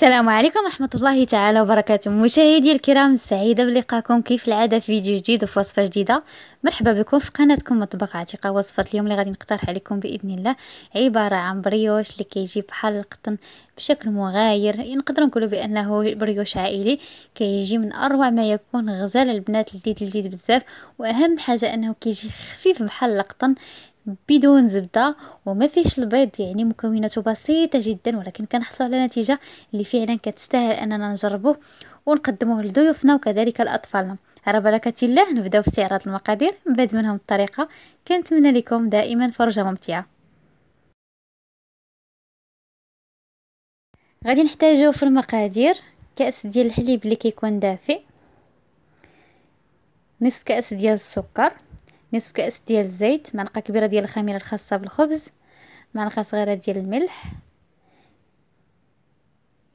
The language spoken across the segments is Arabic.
السلام عليكم ورحمة الله تعالى وبركاته مشاهدي الكرام سعيدة بلقاكم كيف العادة في فيديو جديد وفي وصفة جديدة مرحبا بكم في قناتكم مطبخ عتيقة وصفة اليوم اللي غادي نقترح عليكم بإذن الله عبارة عن بريوش اللي كيجي بحال القطن بشكل مغاير نقدر نقولوا بأنه بريوش عائلي كيجي من أروع ما يكون غزال البنات الجديد الجديد بزاف وأهم حاجة أنه كيجي خفيف بحال القطن بدون زبدة وما فيش البيض يعني مكوناته بسيطة جدا ولكن كنحصل على نتيجة اللي فعلا كتستاهل اننا نجربوه ونقدمه لضيوفنا وكذلك لاطفالنا على بركة الله نبداو في استعراض المقادير من بعد منهم الطريقة كنتمنى لكم دائما فرجة ممتعة غادي نحتاجو في المقادير كأس ديال الحليب اللي كيكون دافئ نصف كأس ديال السكر نصف كأس ديال الزيت معلقة كبيرة ديال الخميرة الخاصة بالخبز معلقة صغيرة ديال الملح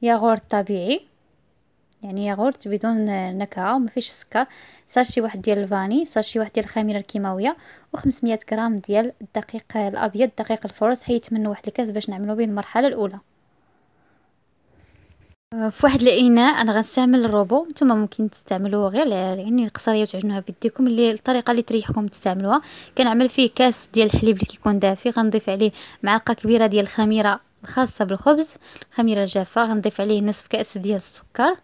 ياغورت طبيعي يعني ياغورت بدون نكهه وما فيش السكر ساشي واحد ديال الفاني ساشي واحد ديال الخميره الكيماويه و500 غرام ديال الدقيق الابيض دقيق الفرص حيت منه واحد الكاس باش نعملو به المرحله الاولى آه، في واحد الاناء انا غنستعمل الروبو نتوما ممكن تستعملوه غير يعني القصريه وتعجنوها بيديكم اللي الطريقه اللي تريحكم تستعملوها كنعمل فيه كاس ديال الحليب اللي كيكون دافي غنضيف عليه معلقه كبيره ديال الخميره الخاصه بالخبز الخميره الجافه غنضيف عليه نصف كاس ديال السكر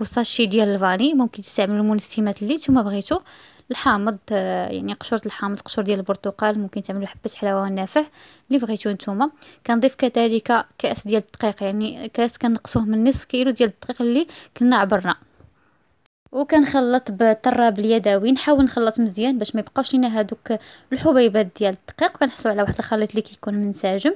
وساشي ديال الفاني ممكن تستعملوا المنسمات اللي نتوما بغيتو الحامض آه، يعني قشور الحامض قشور ديال البرتقال ممكن تعملوا حبة حلاوة نافع اللي بغيتو نتوما كنضيف كذلك كأس ديال الدقيق يعني كأس كنقصوه من نصف كيلو ديال الدقيق اللي كنا عبرنا وكنخلط بالطراب اليدوي نحاول نخلط مزيان باش ما يبقاوش لينا هذوك الحبيبات ديال الدقيق كنحصلوا على واحد الخليط اللي كيكون منسجم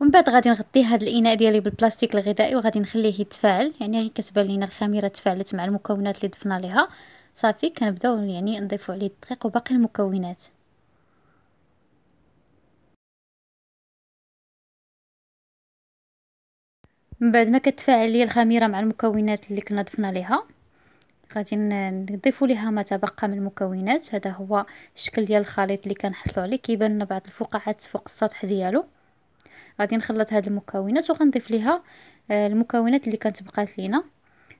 ومن بعد غادي نغطي هذا الاناء ديالي بالبلاستيك الغذائي وغادي نخليه يتفاعل يعني كتبان لينا الخميره تفاعلت مع المكونات اللي ضفنا ليها صافي كنبداو يعني نضيفو عليه الدقيق وباقي المكونات من بعد ما كتفاعل لي الخميره مع المكونات اللي كنا ضفنا ليها غادي نضيفوا ليها ما تبقى من المكونات هذا هو الشكل ديال الخليط اللي كنحصلوا عليه كيبان لنا بعض الفقاعات فوق السطح ديالو غادي نخلط هاد المكونات وغنضيف ليها آه، المكونات اللي كانت بقات لينا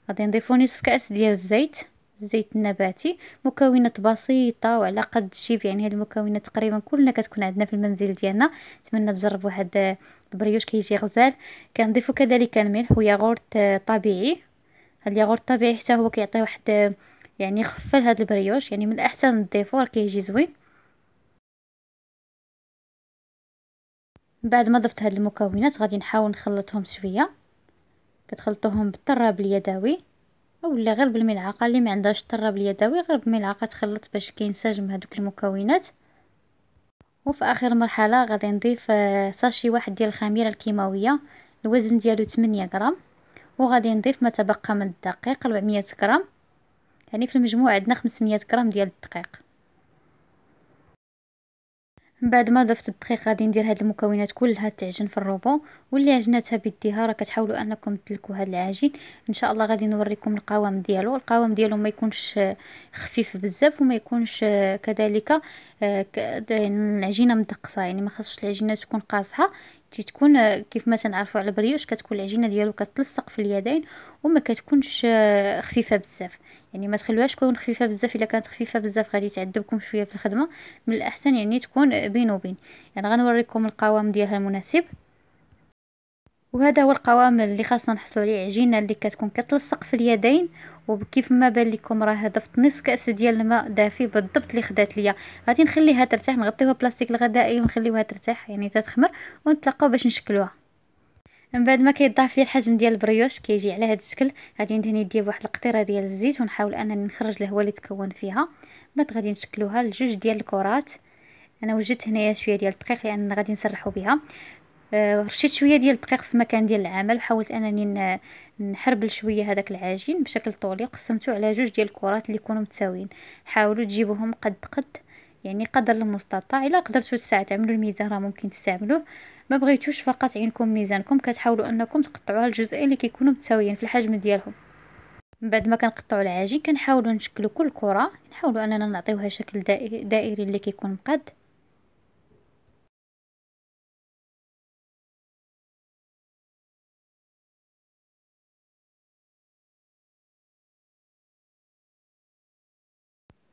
غادي نضيفو نصف كاس ديال الزيت الزيت النباتي مكونات بسيطه وعلى قد الجيب يعني هاد المكونات تقريبا كلنا كتكون عندنا في المنزل ديالنا نتمنى تجربوا هذا البريوش كيجي غزال كنضيفوا كذلك الملح وياغورت آه، طبيعي هاد الياغورت الطبيعي حتى هو كيعطي واحد آه، يعني خفل هذا البريوش يعني من الاحسن تضيفوه راه كيجي زوين بعد ما ضفت هاد المكونات غادي نحاول نخلطهم شويه كتخلطوهم بالطراب اليدوي اولا غير بالملعقه اللي ما عندهاش الطراب اليدوي غير بملعقه تخلط باش كينسجم هذوك المكونات وفي اخر مرحله غادي نضيف آه، ساشي واحد ديال الخميره الكيماويه الوزن ديالو 8 غرام وغادي نضيف ما تبقى من الدقيق 400 غرام يعني في المجموع عندنا 500 غرام ديال الدقيق من بعد ما ضفت الدقيق غادي ندير هاد المكونات كلها تعجن في الروبو واللي عجنتها بيديها راه كتحاولوا انكم تلكوا هاد العجين ان شاء الله غادي نوريكم القوام ديالو القوام ديالو ما يكونش آه، خفيف بزاف وما يكونش آه، كذلك آه، يعني العجينه مدقصه يعني ما خصش العجينه تكون قاصحه تتكون آه، كيف ما تنعرفوا على بريوش كتكون العجينه ديالو كتلصق في اليدين وما كتكونش آه، خفيفه بزاف يعني ما تخلوهاش تكون خفيفه بزاف الا كانت خفيفه بزاف غادي تعذبكم شويه في الخدمه من الاحسن يعني تكون آه، بين وبين يعني غنوريكم القوام ديالها المناسب وهذا هو القوام اللي خاصنا نحصلوا عليه عجينه اللي كتكون كتلصق في اليدين وكيف ما بان لكم راه ضفت نصف كاس ديال الماء دافي بالضبط اللي خدات ليا غادي نخليها ترتاح نغطيوها بلاستيك الغذائي ونخليوها ترتاح يعني تتخمر ونتلاقاو باش نشكلوها من بعد ما كيضاف لي الحجم ديال البريوش كيجي على هذا الشكل غادي ندهني يدي بواحد القطيره ديال الزيت ونحاول انني نخرج الهواء اللي تكون فيها بعد غادي نشكلوها لجوج ديال الكرات انا وجدت هنايا شويه ديال الدقيق لان غادي نسرحوا بها آه، رشيت شويه ديال الدقيق في مكان ديال العمل وحاولت انني نحربل شويه هذاك العجين بشكل طولي قسمته على جوج ديال الكرات اللي يكونوا متساويين حاولوا تجيبوهم قد قد يعني قدر المستطاع الا قدرتوا الساعه تعملوا الميزان راه ممكن تستعملوه ما بغيتوش فقط عينكم ميزانكم كتحاولوا انكم تقطعوها الجزئين اللي كيكونوا متساويين في الحجم ديالهم من بعد ما كنقطعوا العجين كنحاولوا نشكلوا كل كره نحاولوا اننا نعطيوها شكل دائري اللي كيكون مقاد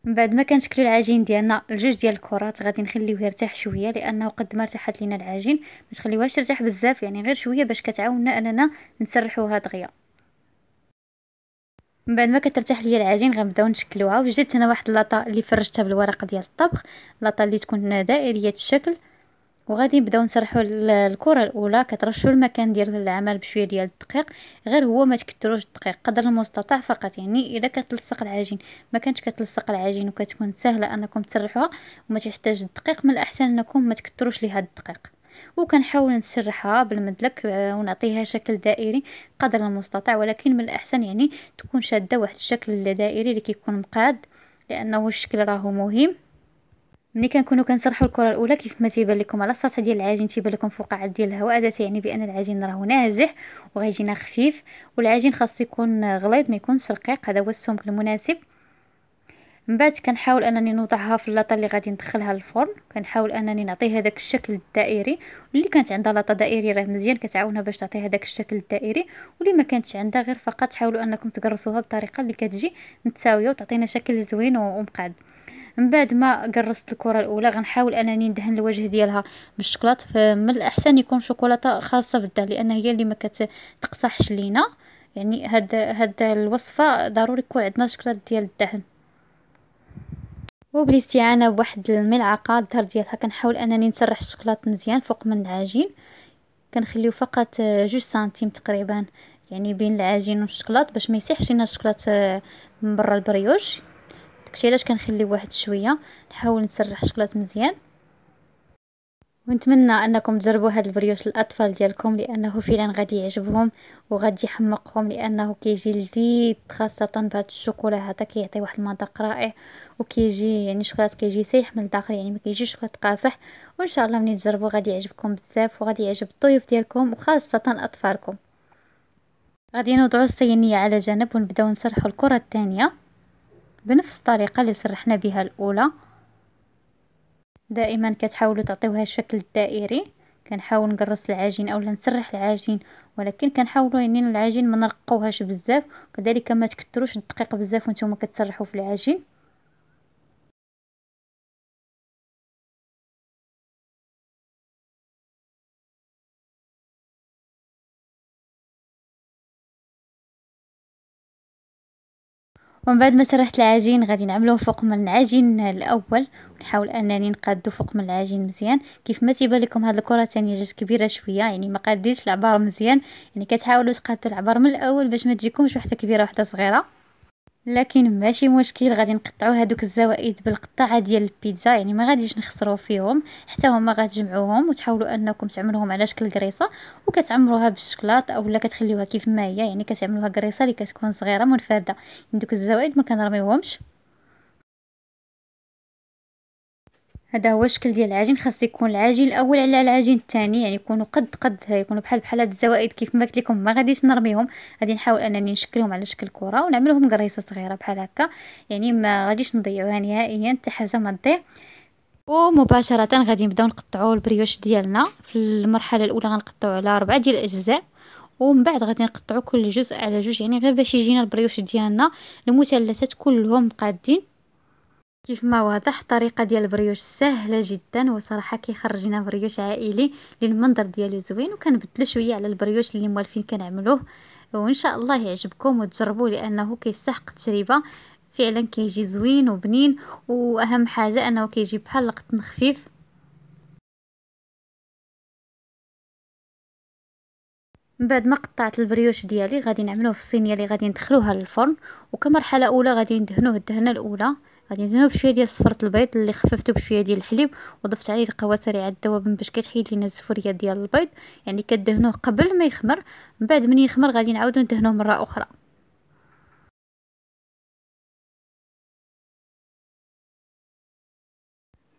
من بعد ما كنشكلو العجين ديالنا لجوج ديال الكرات غادي نخليوه يرتاح شويه لانه قد ما ارتاحت لينا العجين ما تخليوهاش يرتاح بزاف يعني غير شويه باش كتعاوننا اننا نسرحوها دغيا من بعد ما كترتاح ليا العجين غنبداو نشكلوها وجدت هنا واحد لاطا اللي فرشتها بالورق ديال الطبخ لاطا اللي تكون دائريه الشكل وغادي نبداو نسرحوا الكره الاولى كترشوا المكان ديال العمل بشويه ديال الدقيق غير هو ما تكثروش الدقيق قدر المستطاع فقط يعني اذا كتلصق العجين ما كانتش كتلصق العجين وكتكون سهله انكم تسرحوها وما تحتاج الدقيق من الاحسن انكم ما تكثروش ليها الدقيق وكنحاول نسرحها بالمدلك آه، ونعطيها شكل دائري قدر المستطاع ولكن من الاحسن يعني تكون شاده واحد الشكل دائري اللي كيكون مقاد لانه الشكل راهو مهم ملي كنكونوا كنسرحوا الكره الاولى كيف ما تيبان لكم على السطح ديال العجين تيبان لكم فقاعات ديال الهواء هذا تيعني بان العجين راه ناجح وغيجينا خفيف والعجين خاص يكون غليظ ما يكونش رقيق هذا هو السمك المناسب من بعد كنحاول انني نوضعها في اللاطه اللي غادي ندخلها للفرن كنحاول انني نعطيها هذاك الشكل الدائري اللي كانت عندها لاطه دائري راه مزيان كتعاونها باش تعطي هذاك الشكل الدائري واللي ما كانتش عندها غير فقط حاولوا انكم تقرصوها بطريقه اللي كتجي متساويه وتعطينا شكل زوين ومقعد من بعد ما قرصت الكره الاولى غنحاول انني ندهن الوجه ديالها بالشوكولاته فمن الاحسن يكون شوكولاته خاصه بالدار لان هي اللي ما كتقصحش لينا يعني هاد هاد الوصفه ضروري يكون عندنا شوكولاط ديال الدهن وبالاستعانه بواحد الملعقه الظهر ديالها كنحاول انني نسرح الشوكولاته مزيان فوق من العجين كنخليو فقط جوج سنتيم تقريبا يعني بين العجين والشوكولاته باش ما يسيحش لنا الشوكولاته من برا البريوش داكشي علاش كنخلي واحد شويه نحاول نسرح الشكلاط مزيان ونتمنى انكم تجربوا هذا البريوش للاطفال ديالكم لانه فعلا غادي يعجبهم وغادي يحمقهم لانه كيجي لذيذ خاصه بهذا الشوكولا هذا كيعطي واحد المذاق رائع وكيجي يعني الشوكولات كيجي سايح من الداخل يعني ما كيجيش شوكولات قاصح وان شاء الله ملي تجربوا غادي يعجبكم بزاف وغادي يعجب الضيوف ديالكم وخاصه اطفالكم غادي نوضعوا الصينيه على جنب ونبداو نسرحوا الكره الثانيه بنفس الطريقة اللي سرحنا بها الأولى دائما كتحاولوا تعطيوها الشكل الدائري كنحاول نقرص العجين اولا نسرح العجين ولكن كنحاولوا يعني العجين ما نرقوهاش بزاف كذلك ما تكتروش الدقيق بزاف وانتم كتسرحوا في العجين ومن بعد ما سرحت العجين غادي نعملوه فوق من العجين الاول ونحاول انني نقادو فوق من العجين مزيان كيف ما تيبان لكم هاد الكره الثانيه جات كبيره شويه يعني ما قاديتش العبار مزيان يعني كتحاولوا تقادوا العبار من الاول باش ما تجيكمش وحده كبيره وحده صغيره لكن ماشي مشكل غادي نقطعو هادوك الزوائد بالقطعه ديال البيتزا يعني ما غاديش نخسرو فيهم حتى هما غتجمعوهم وتحاولوا انكم تعمروهم على شكل كريصه وكتعمروها بالشكلاط اولا كتخليوها كيف ما هي يعني كتعملوها كريصه اللي كتكون صغيره منفرده يعني دوك الزوائد ما كنرميوهمش هذا هو الشكل ديال العجين خاص يكون العجين الاول على العجين الثاني يعني يكونوا قد قد يكونوا بحال بحال هاد الزوائد كيف ما قلت لكم ما غاديش نرميهم غادي نحاول انني نشكلهم على شكل كره ونعملهم قريصه صغيره بحال هكا يعني ما غاديش نضيعوها نهائيا حتى حاجه ما تضيع ومباشره غادي نبداو نقطعوا البريوش ديالنا في المرحله الاولى غنقطعوا على ربعه ديال الاجزاء ومن بعد غادي نقطعوا كل جزء على جوج يعني غير باش يجينا البريوش ديالنا المثلثات كلهم قادين كيف ما واضح الطريقه ديال البريوش سهله جدا وصراحه كيخرج لنا بريوش عائلي للمنظر ديالو زوين وكنبدلو شويه على البريوش اللي موالفين كنعملوه وان شاء الله يعجبكم وتجربوه لانه كيستحق التجربه فعلا كيجي زوين وبنين واهم حاجه انه كيجي بحال القطن خفيف من بعد ما قطعت البريوش ديالي غادي نعملوه في الصينيه اللي غادي ندخلوها للفرن وكمرحله اولى غادي ندهنوه الدهنه الاولى غادي ندهنو بشويه ديال صفرة البيض اللي خففته بشويه ديال الحليب وضفت عليه القهوه سريعه الذوبان باش كتحيد لينا الزفريه ديال البيض يعني كدهنوه قبل ما يخمر من بعد من يخمر غادي نعاودو ندهنوه مره اخرى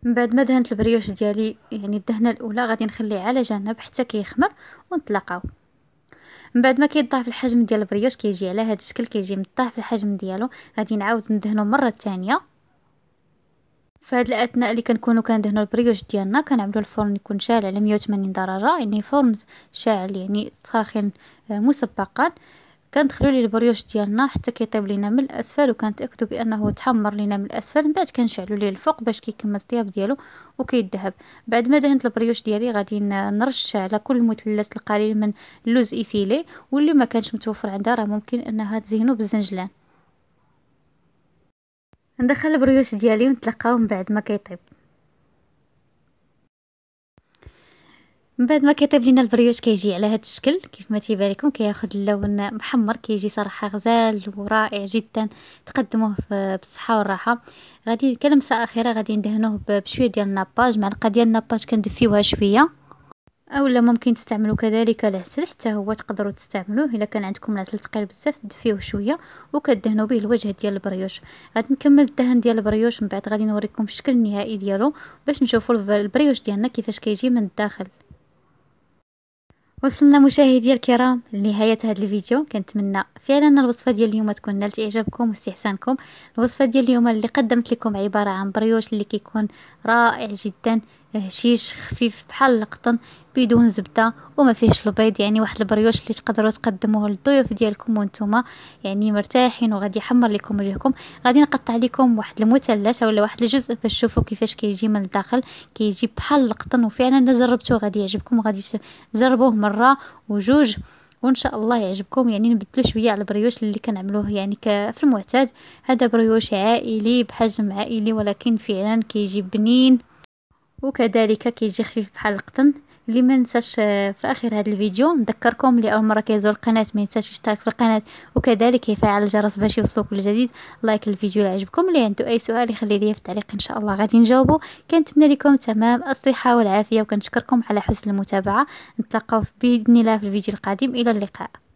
من بعد ما دهنت البريوش ديالي يعني الدهنه الاولى غادي نخليه على جنب حتى كيخمر ونطلقاو من بعد ما كيضاعف الحجم ديال البريوش كيجي على هذا الشكل كيجي مضاعف الحجم ديالو غادي نعاود ندهنو مره ثانيه فهاد الاثناء اللي كنكونو كندهنو البريوش ديالنا كنعملو الفرن يكون شاعل على 180 درجه يعني فرن شاعل يعني ساخن آه، مسبقا كندخلو ليه البريوش ديالنا حتى كيطيب لينا من الاسفل وكنتاكدو بانه تحمر لينا من الاسفل من بعد كنشعلو ليه الفوق باش كيكمل الطياب ديالو وكيذهب بعد ما دهنت البريوش ديالي غادي نرش على كل المثلث القليل من اللوز ايفيلي واللي ما كانش متوفر عندها راه ممكن انها تزينو بالزنجلان ندخل البريوش ديالي ونتلقاو من بعد ما كيطيب من بعد ما كيطيب لينا البريوش كيجي على هذا الشكل كيف ما تيبان لكم كياخذ اللون محمر كيجي صراحه غزال ورائع جدا تقدموه بالصحه والراحه غادي كلمسه اخيره غادي ندهنوه بشويه ديال الناباج معلقه ديال الناباج كندفيوها شويه اولا ممكن تستعملوا كذلك العسل حتى هو تقدروا تستعملوه الا كان عندكم العسل ثقيل بزاف دفيوه شويه وكدهنوا به الوجه ديال البريوش غادي نكمل الدهن ديال البريوش من بعد غادي نوريكم الشكل النهائي ديالو باش نشوفوا البريوش ديالنا كيفاش كيجي من الداخل وصلنا مشاهدي الكرام لنهاية هذا الفيديو كنتمنى فعلا ان الوصفة ديال اليوم تكون نالت اعجابكم واستحسانكم الوصفة ديال اليوم اللي قدمت لكم عبارة عن بريوش اللي كيكون رائع جدا هشيش خفيف بحال القطن بدون زبده وما فيهش البيض يعني واحد البريوش اللي تقدروا تقدموه للضيوف ديالكم وانتم يعني مرتاحين وغادي يحمر لكم وجهكم غادي نقطع لكم واحد المثلث ولا واحد الجزء باش تشوفوا كيفاش كيجي من الداخل كيجي بحال القطن وفعلا انا جربته غادي يعجبكم وغادي تجربوه مره وجوج وان شاء الله يعجبكم يعني نبدلو شويه على البريوش اللي كنعملوه يعني في المعتاد هذا بريوش عائلي بحجم عائلي ولكن فعلا كيجي بنين وكذلك كيجي خفيف بحال القطن اللي ما ننساش آه، في اخر هذا الفيديو نذكركم اللي اول مره كيزور القناه ما ينساش يشترك في القناه وكذلك يفعل الجرس باش يوصلو كل جديد لايك الفيديو اللي عجبكم اللي عنده اي سؤال يخلي لي في التعليق ان شاء الله غادي نجاوبو كنتمنى لكم تمام الصحه والعافيه وكنشكركم على حسن المتابعه نتلاقاو باذن الله في الفيديو القادم الى اللقاء